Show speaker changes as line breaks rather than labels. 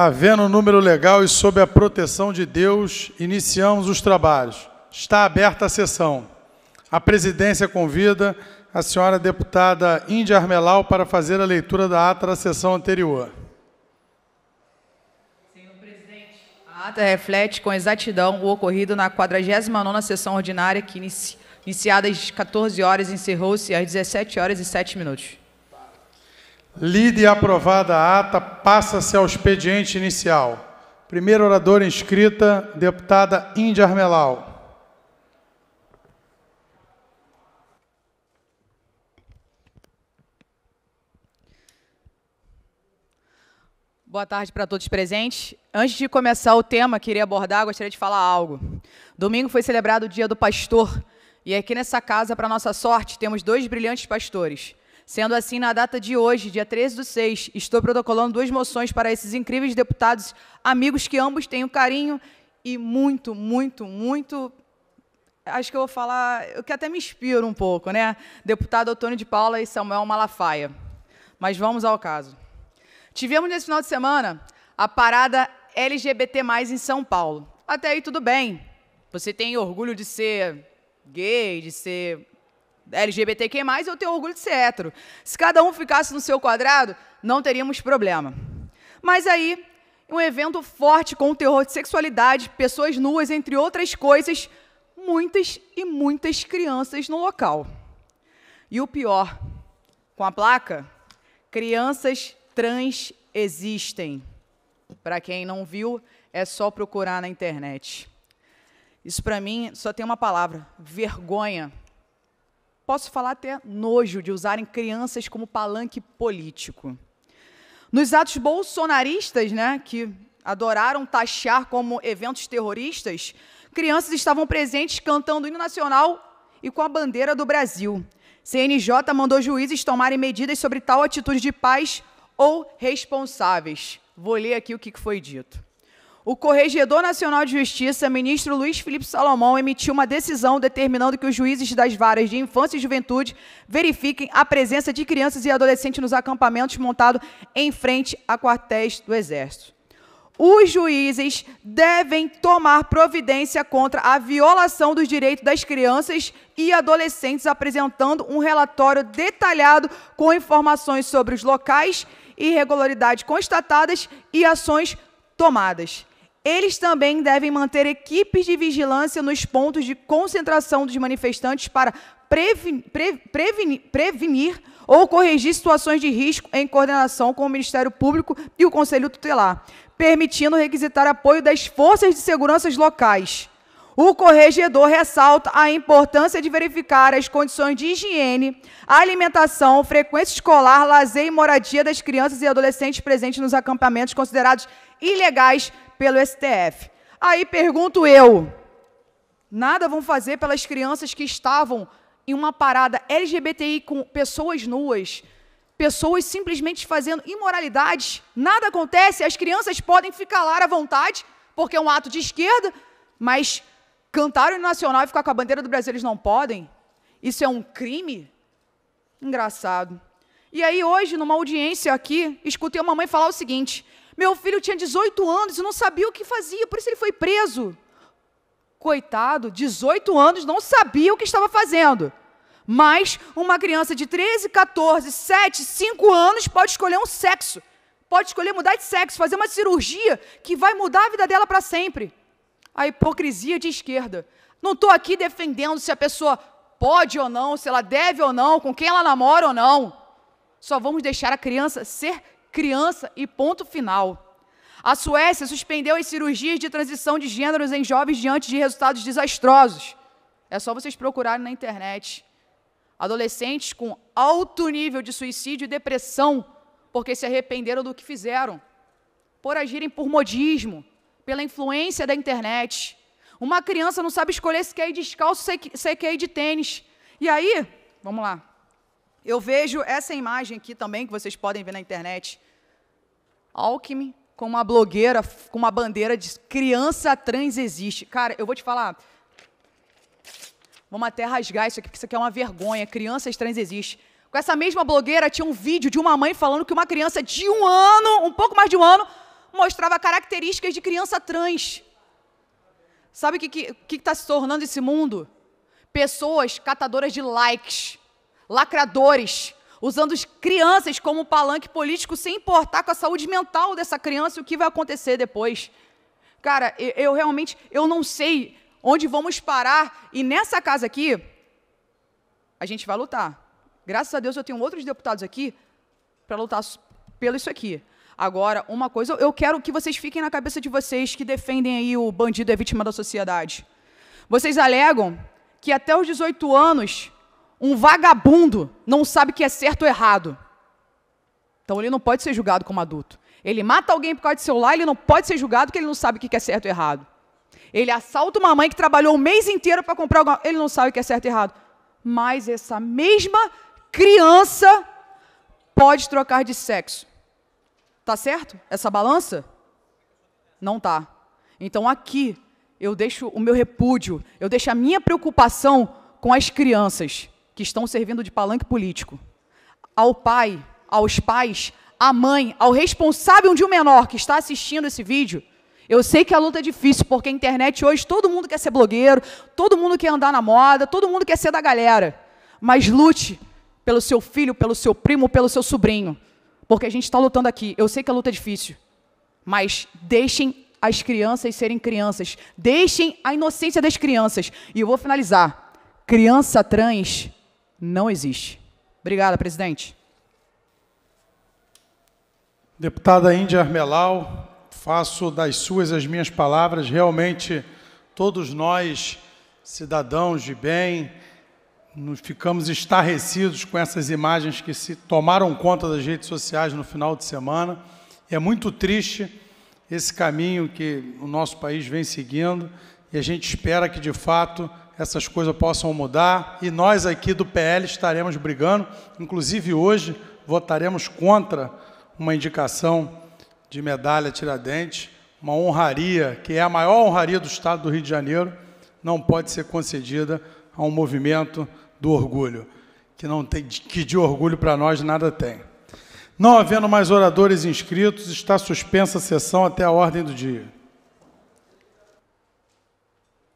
Havendo um número legal e sob a proteção de Deus, iniciamos os trabalhos. Está aberta a sessão. A presidência convida a senhora deputada Índia Armelau para fazer a leitura da ata da sessão anterior.
Senhor presidente, a ata reflete com exatidão o ocorrido na 49ª sessão ordinária que iniciada às 14 horas encerrou-se às 17 horas e 7 minutos.
Lida e aprovada a ata, passa-se ao expediente inicial. Primeiro orador inscrita, deputada Índia Armelau.
Boa tarde para todos presentes. Antes de começar o tema que iria abordar, gostaria de falar algo. Domingo foi celebrado o Dia do Pastor, e aqui nessa casa, para nossa sorte, temos dois brilhantes pastores. Sendo assim, na data de hoje, dia 13 do 6, estou protocolando duas moções para esses incríveis deputados, amigos que ambos têm carinho e muito, muito, muito acho que eu vou falar, eu que até me inspiro um pouco, né? Deputado Antônio de Paula e Samuel Malafaia. Mas vamos ao caso. Tivemos nesse final de semana a parada LGBT+ em São Paulo. Até aí tudo bem. Você tem orgulho de ser gay, de ser LGBTQ+, eu tenho orgulho de ser hétero. Se cada um ficasse no seu quadrado, não teríamos problema. Mas aí, um evento forte com terror de sexualidade, pessoas nuas, entre outras coisas, muitas e muitas crianças no local. E o pior, com a placa, crianças trans existem. Para quem não viu, é só procurar na internet. Isso para mim só tem uma palavra: vergonha posso falar até nojo de usarem crianças como palanque político. Nos atos bolsonaristas, né, que adoraram taxar como eventos terroristas, crianças estavam presentes cantando o hino nacional e com a bandeira do Brasil. CNJ mandou juízes tomarem medidas sobre tal atitude de pais ou responsáveis. Vou ler aqui o que foi dito. O Corregedor Nacional de Justiça, ministro Luiz Felipe Salomão, emitiu uma decisão determinando que os juízes das varas de infância e juventude verifiquem a presença de crianças e adolescentes nos acampamentos montados em frente a quartéis do Exército. Os juízes devem tomar providência contra a violação dos direitos das crianças e adolescentes, apresentando um relatório detalhado com informações sobre os locais, irregularidades constatadas e ações tomadas. Eles também devem manter equipes de vigilância nos pontos de concentração dos manifestantes para prevenir, prevenir ou corrigir situações de risco em coordenação com o Ministério Público e o Conselho Tutelar, permitindo requisitar apoio das forças de segurança locais. O corregedor ressalta a importância de verificar as condições de higiene, alimentação, frequência escolar, lazer e moradia das crianças e adolescentes presentes nos acampamentos considerados ilegais pelo STF. Aí pergunto eu: nada vão fazer pelas crianças que estavam em uma parada LGBTI com pessoas nuas, pessoas simplesmente fazendo imoralidades? Nada acontece, as crianças podem ficar lá à vontade, porque é um ato de esquerda, mas Cantar o hino nacional e ficar com a bandeira do Brasil, eles não podem? Isso é um crime? Engraçado. E aí, hoje, numa audiência aqui, escutei uma mãe falar o seguinte: meu filho tinha 18 anos e não sabia o que fazia, por isso ele foi preso. Coitado, 18 anos, não sabia o que estava fazendo. Mas uma criança de 13, 14, 7, 5 anos pode escolher um sexo, pode escolher mudar de sexo, fazer uma cirurgia que vai mudar a vida dela para sempre a hipocrisia de esquerda. Não estou aqui defendendo se a pessoa pode ou não, se ela deve ou não, com quem ela namora ou não. Só vamos deixar a criança ser criança e ponto final. A Suécia suspendeu as cirurgias de transição de gêneros em jovens diante de resultados desastrosos. É só vocês procurarem na internet. Adolescentes com alto nível de suicídio e depressão porque se arrependeram do que fizeram, por agirem por modismo, pela influência da internet. Uma criança não sabe escolher se quer ir descalço, se quer ir de tênis. E aí, vamos lá. Eu vejo essa imagem aqui também, que vocês podem ver na internet. Alckmin com uma blogueira, com uma bandeira de criança trans existe. Cara, eu vou te falar. Vamos até rasgar isso aqui, porque isso aqui é uma vergonha. Crianças trans existem. Com essa mesma blogueira tinha um vídeo de uma mãe falando que uma criança de um ano, um pouco mais de um ano, mostrava características de criança trans. Sabe o que está se tornando esse mundo? Pessoas catadoras de likes, lacradores, usando as crianças como palanque político sem importar com a saúde mental dessa criança e o que vai acontecer depois. Cara, eu, eu realmente eu não sei onde vamos parar e nessa casa aqui a gente vai lutar. Graças a Deus eu tenho outros deputados aqui para lutar pelo isso aqui. Agora, uma coisa, eu quero que vocês fiquem na cabeça de vocês que defendem aí o bandido é vítima da sociedade. Vocês alegam que até os 18 anos um vagabundo não sabe que é certo ou errado. Então ele não pode ser julgado como adulto. Ele mata alguém por causa de celular, ele não pode ser julgado porque ele não sabe o que é certo ou errado. Ele assalta uma mãe que trabalhou o mês inteiro para comprar alguma ele não sabe o que é certo ou errado. Mas essa mesma criança pode trocar de sexo. Tá certo? Essa balança? Não tá. Então aqui eu deixo o meu repúdio, eu deixo a minha preocupação com as crianças que estão servindo de palanque político. Ao pai, aos pais, à mãe, ao responsável de um menor que está assistindo esse vídeo, eu sei que a luta é difícil, porque a internet hoje todo mundo quer ser blogueiro, todo mundo quer andar na moda, todo mundo quer ser da galera. Mas lute pelo seu filho, pelo seu primo, pelo seu sobrinho. Porque a gente está lutando aqui. Eu sei que a luta é difícil, mas deixem as crianças serem crianças. Deixem a inocência das crianças. E eu vou finalizar. Criança trans não existe. Obrigada, presidente.
Deputada Índia Armelau, faço das suas as minhas palavras. Realmente, todos nós, cidadãos de bem, nos ficamos estarrecidos com essas imagens que se tomaram conta das redes sociais no final de semana. E é muito triste esse caminho que o nosso país vem seguindo e a gente espera que de fato essas coisas possam mudar e nós aqui do PL estaremos brigando, inclusive hoje votaremos contra uma indicação de medalha Tiradentes, uma honraria que é a maior honraria do estado do Rio de Janeiro, não pode ser concedida a um movimento do orgulho, que não tem que de orgulho para nós nada tem. Não havendo mais oradores inscritos, está suspensa a sessão até a ordem do dia.